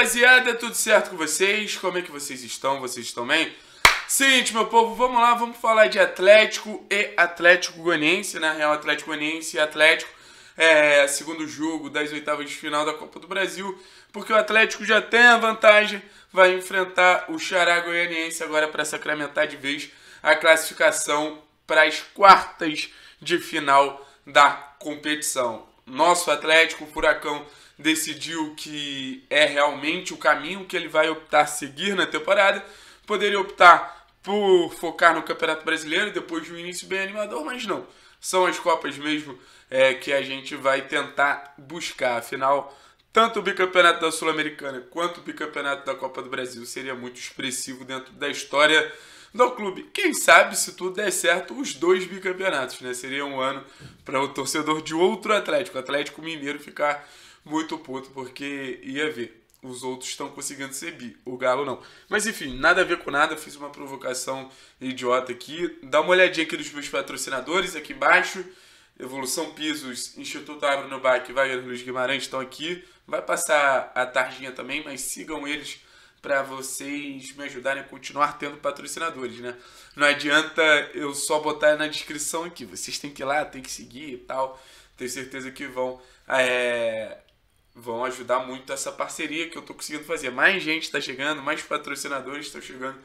rapaziada, tudo certo com vocês? Como é que vocês estão? Vocês estão bem? Seguinte, meu povo, vamos lá, vamos falar de Atlético e Atlético Goianiense, na né? Real Atlético Goianiense e Atlético, é, segundo jogo das oitavas de final da Copa do Brasil, porque o Atlético já tem a vantagem, vai enfrentar o Xará Goianiense agora para sacramentar de vez a classificação para as quartas de final da competição. Nosso Atlético, Furacão, decidiu que é realmente o caminho que ele vai optar seguir na temporada. Poderia optar por focar no Campeonato Brasileiro depois de um início bem animador, mas não. São as Copas mesmo é, que a gente vai tentar buscar. Afinal, tanto o bicampeonato da Sul-Americana quanto o bicampeonato da Copa do Brasil seria muito expressivo dentro da história do clube. Quem sabe, se tudo der certo, os dois bicampeonatos, né? Seria um ano para o torcedor de outro Atlético, Atlético Mineiro, ficar muito puto, porque ia ver. Os outros estão conseguindo ser bi, o Galo não. Mas enfim, nada a ver com nada, fiz uma provocação idiota aqui. Dá uma olhadinha aqui nos meus patrocinadores aqui embaixo. Evolução Pisos, Instituto no Agronobac, Wagner Luiz Guimarães estão aqui. Vai passar a tardinha também, mas sigam eles para vocês me ajudarem a continuar tendo patrocinadores, né? Não adianta eu só botar na descrição aqui. Vocês têm que ir lá, têm que seguir e tal. Tenho certeza que vão é, vão ajudar muito essa parceria que eu tô conseguindo fazer. Mais gente está chegando, mais patrocinadores estão chegando.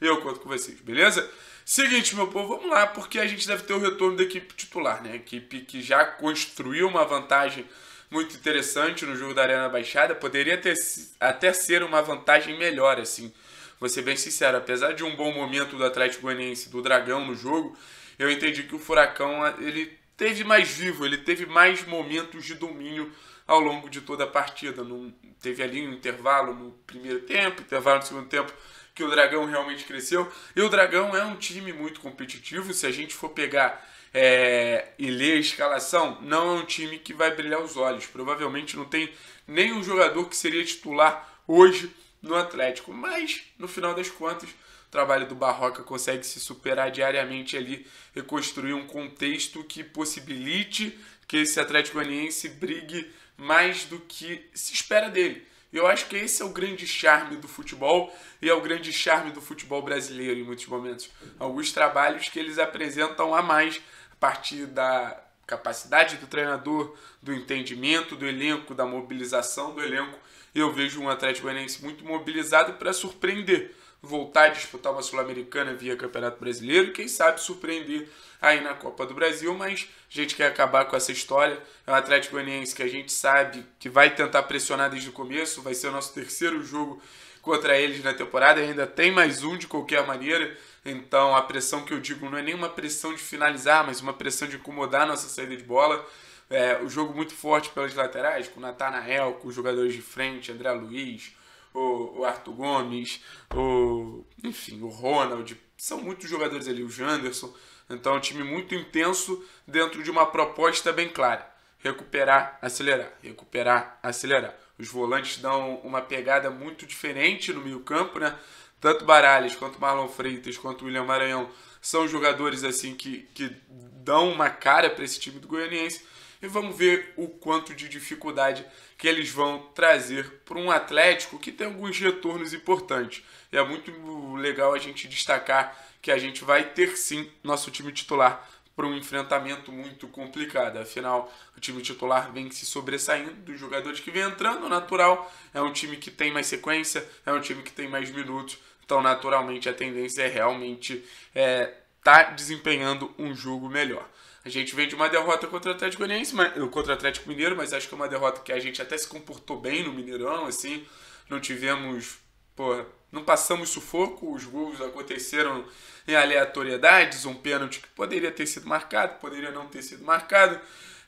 Eu conto com vocês, beleza? Seguinte, meu povo, vamos lá, porque a gente deve ter o retorno da equipe titular, né? equipe que já construiu uma vantagem muito interessante no jogo da Arena Baixada. Poderia ter, até ser uma vantagem melhor, assim. Vou ser bem sincero, apesar de um bom momento do Atlético Goianiense, do Dragão no jogo, eu entendi que o Furacão ele teve mais vivo, ele teve mais momentos de domínio ao longo de toda a partida. Não teve ali um intervalo no primeiro tempo, intervalo no segundo tempo, que o Dragão realmente cresceu. E o Dragão é um time muito competitivo. Se a gente for pegar é, e ler a escalação, não é um time que vai brilhar os olhos. Provavelmente não tem nenhum jogador que seria titular hoje no Atlético. Mas, no final das contas, o trabalho do Barroca consegue se superar diariamente ali e construir um contexto que possibilite que esse Atlético Goianiense brigue mais do que se espera dele. Eu acho que esse é o grande charme do futebol e é o grande charme do futebol brasileiro em muitos momentos. Alguns trabalhos que eles apresentam a mais a partir da capacidade do treinador, do entendimento do elenco, da mobilização do elenco. Eu vejo um Atlético Goianiense muito mobilizado para surpreender voltar a disputar uma Sul-Americana via Campeonato Brasileiro, quem sabe surpreender aí na Copa do Brasil, mas a gente quer acabar com essa história. É um Atlético Goianiense que a gente sabe que vai tentar pressionar desde o começo, vai ser o nosso terceiro jogo contra eles na temporada, ainda tem mais um de qualquer maneira. Então a pressão que eu digo não é nenhuma pressão de finalizar, mas uma pressão de incomodar a nossa saída de bola. É, o jogo muito forte pelas laterais, com o Natanael, com os jogadores de frente, André Luiz, o, o Arthur Gomes, o, enfim, o Ronald, são muitos jogadores ali, o Janderson. Então, é um time muito intenso dentro de uma proposta bem clara. Recuperar, acelerar, recuperar, acelerar. Os volantes dão uma pegada muito diferente no meio-campo, né? Tanto Baralhas, quanto Marlon Freitas, quanto William Maranhão são jogadores assim que, que dão uma cara para esse time do Goianiense e vamos ver o quanto de dificuldade que eles vão trazer para um Atlético que tem alguns retornos importantes. E é muito legal a gente destacar que a gente vai ter sim nosso time titular para um enfrentamento muito complicado. Afinal, o time titular vem se sobressaindo dos jogadores que vem entrando, natural. É um time que tem mais sequência, é um time que tem mais minutos. Então, naturalmente, a tendência é realmente estar é, tá desempenhando um jogo melhor. A gente vem de uma derrota contra o Atlético Goianiense, mas, eh, contra o Atlético Mineiro, mas acho que é uma derrota que a gente até se comportou bem no Mineirão, assim. Não tivemos, porra, não passamos sufoco, os gols aconteceram em aleatoriedades, um pênalti que poderia ter sido marcado, poderia não ter sido marcado.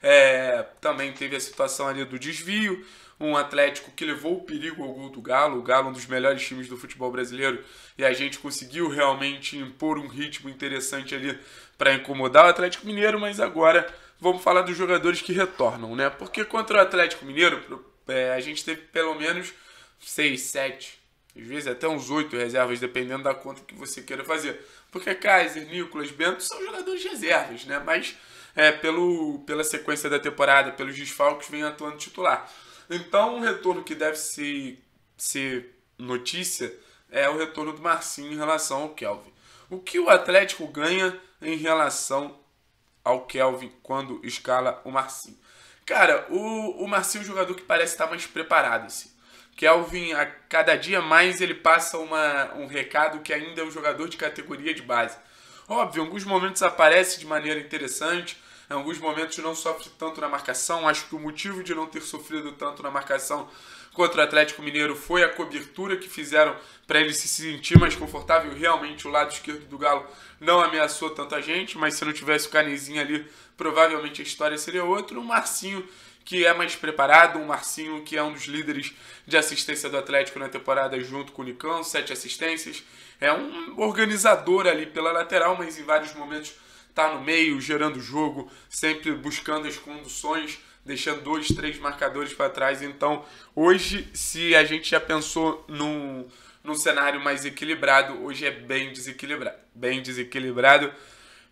É, também teve a situação ali do desvio um Atlético que levou o perigo ao gol do Galo, o Galo é um dos melhores times do futebol brasileiro, e a gente conseguiu realmente impor um ritmo interessante ali para incomodar o Atlético Mineiro, mas agora vamos falar dos jogadores que retornam, né? Porque contra o Atlético Mineiro, é, a gente teve pelo menos 6, 7, às vezes até uns 8 reservas, dependendo da conta que você queira fazer. Porque Kaiser, Nicolas, Bento são jogadores reservas, né? Mas é, pelo, pela sequência da temporada, pelos desfalques, vem atuando titular. Então, um retorno que deve se, ser notícia é o retorno do Marcinho em relação ao Kelvin. O que o Atlético ganha em relação ao Kelvin quando escala o Marcinho? Cara, o, o Marcinho é um jogador que parece estar mais preparado. Assim. Kelvin, a cada dia mais, ele passa uma, um recado que ainda é um jogador de categoria de base. Óbvio, em alguns momentos aparece de maneira interessante, em alguns momentos não sofre tanto na marcação. Acho que o motivo de não ter sofrido tanto na marcação contra o Atlético Mineiro foi a cobertura que fizeram para ele se sentir mais confortável. Realmente, o lado esquerdo do Galo não ameaçou tanta gente, mas se não tivesse o Canezinho ali, provavelmente a história seria outra. O Marcinho, que é mais preparado, o Marcinho, que é um dos líderes de assistência do Atlético na temporada, junto com o Nicão, sete assistências. É um organizador ali pela lateral, mas em vários momentos tá no meio, gerando jogo, sempre buscando as conduções, deixando dois, três marcadores para trás. Então, hoje, se a gente já pensou num, num cenário mais equilibrado, hoje é bem desequilibrado. Bem desequilibrado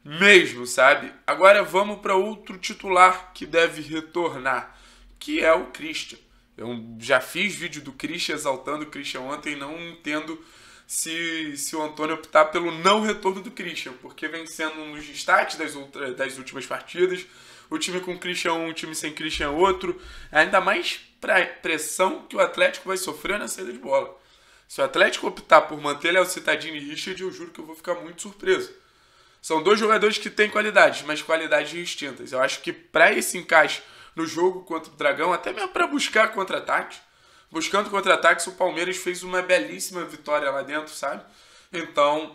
mesmo, sabe? Agora vamos para outro titular que deve retornar, que é o Christian. Eu já fiz vídeo do Christian exaltando o Christian ontem, não entendo se, se o Antônio optar pelo não retorno do Christian, porque vem sendo um dos destaques das, das últimas partidas. O time com Christian um, o time sem Christian outro. É ainda mais para pressão que o Atlético vai sofrer na saída de bola. Se o Atlético optar por manter o Citadini e Richard, eu juro que eu vou ficar muito surpreso. São dois jogadores que têm qualidades, mas qualidades distintas. Eu acho que para esse encaixe no jogo contra o Dragão, até mesmo para buscar contra-ataques, buscando contra-ataques, o Palmeiras fez uma belíssima vitória lá dentro, sabe? Então,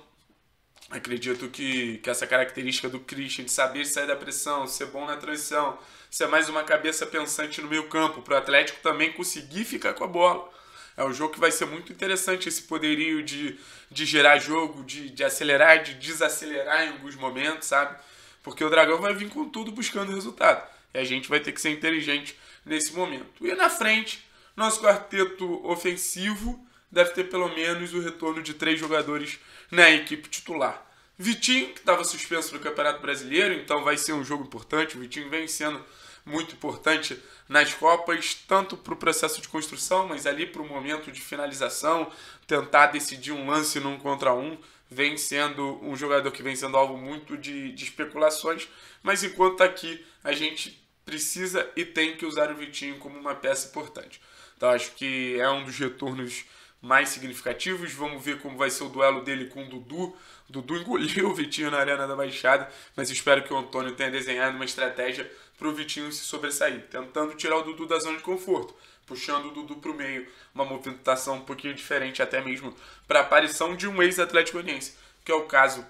acredito que, que essa característica do Christian de saber sair da pressão, ser bom na transição, ser mais uma cabeça pensante no meio campo, para o Atlético também conseguir ficar com a bola. É um jogo que vai ser muito interessante esse poderio de, de gerar jogo, de, de acelerar, de desacelerar em alguns momentos, sabe? Porque o Dragão vai vir com tudo buscando resultado. E a gente vai ter que ser inteligente nesse momento. E na frente, nosso quarteto ofensivo deve ter pelo menos o retorno de três jogadores na equipe titular. Vitinho, que estava suspenso no Campeonato Brasileiro, então vai ser um jogo importante. O Vitinho vem sendo muito importante nas Copas, tanto para o processo de construção, mas ali para o momento de finalização, tentar decidir um lance num contra um, vem sendo um jogador que vem sendo alvo muito de, de especulações, mas enquanto está aqui, a gente precisa e tem que usar o Vitinho como uma peça importante. Então acho que é um dos retornos mais significativos. Vamos ver como vai ser o duelo dele com o Dudu. O Dudu engoliu o Vitinho na Arena da Baixada, mas espero que o Antônio tenha desenhado uma estratégia para o Vitinho se sobressair, tentando tirar o Dudu da zona de conforto, puxando o Dudu para o meio, uma movimentação um pouquinho diferente até mesmo para a aparição de um ex-atlético-aniense, que é o caso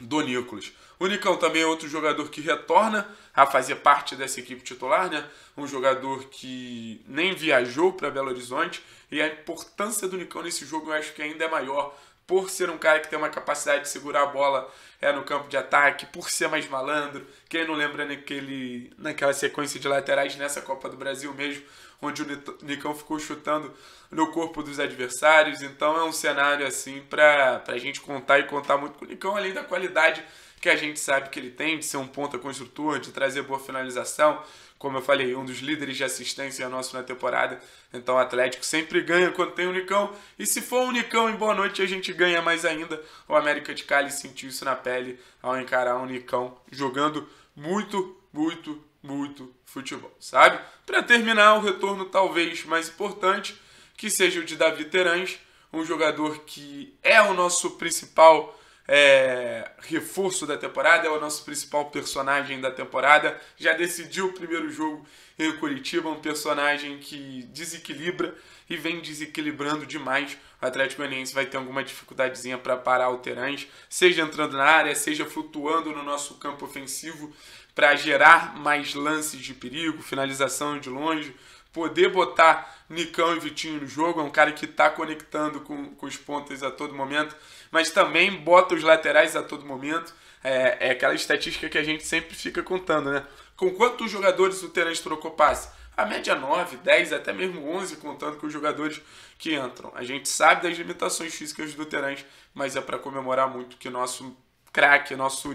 do Nicolas. O Nicão também é outro jogador que retorna a fazer parte dessa equipe titular, né? Um jogador que nem viajou para Belo Horizonte e a importância do Nicão nesse jogo eu acho que ainda é maior por ser um cara que tem uma capacidade de segurar a bola é, no campo de ataque, por ser mais malandro. Quem não lembra naquele, naquela sequência de laterais nessa Copa do Brasil mesmo, onde o Nicão ficou chutando no corpo dos adversários. Então é um cenário assim para a gente contar e contar muito com o Nicão, além da qualidade que a gente sabe que ele tem de ser um ponta construtor, de trazer boa finalização. Como eu falei, um dos líderes de assistência nosso na temporada. Então o Atlético sempre ganha quando tem o Unicão. E se for o Unicão em boa noite, a gente ganha mais ainda. O América de Cali sentiu isso na pele ao encarar o Unicão jogando muito, muito, muito futebol, sabe? Para terminar, o retorno talvez mais importante, que seja o de Davi Terãs, um jogador que é o nosso principal é, reforço da temporada, é o nosso principal personagem da temporada. Já decidiu o primeiro jogo em Curitiba, um personagem que desequilibra e vem desequilibrando demais. O Atlético Goianiense vai ter alguma dificuldadezinha para parar o Terãs, seja entrando na área, seja flutuando no nosso campo ofensivo para gerar mais lances de perigo, finalização de longe, poder botar Nicão e Vitinho no jogo, é um cara que está conectando com, com os pontos a todo momento, mas também bota os laterais a todo momento. É, é aquela estatística que a gente sempre fica contando, né? Com quantos jogadores o Terence trocou passe? A média 9, 10, até mesmo 11, contando com os jogadores que entram. A gente sabe das limitações físicas do Terence, mas é para comemorar muito que nosso craque, nosso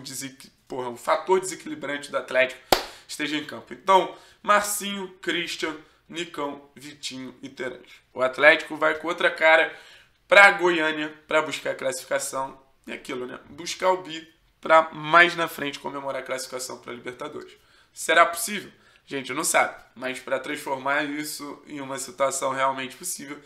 Porra, um fator desequilibrante do Atlético esteja em campo. Então, Marcinho, Christian, Nicão, Vitinho e Terence. O Atlético vai com outra cara para Goiânia para buscar a classificação e aquilo, né? Buscar o bi para mais na frente comemorar a classificação para a Libertadores. Será possível? Gente, não sabe, mas para transformar isso em uma situação realmente possível,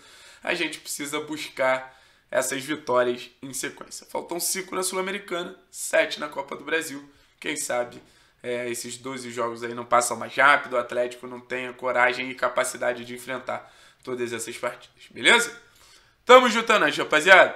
a gente precisa buscar essas vitórias em sequência. Faltam cinco na Sul-Americana, sete na Copa do Brasil. Quem sabe é, esses 12 jogos aí não passam mais rápido, o Atlético não tem coragem e capacidade de enfrentar todas essas partidas, beleza? Tamo juntando, é rapaziada.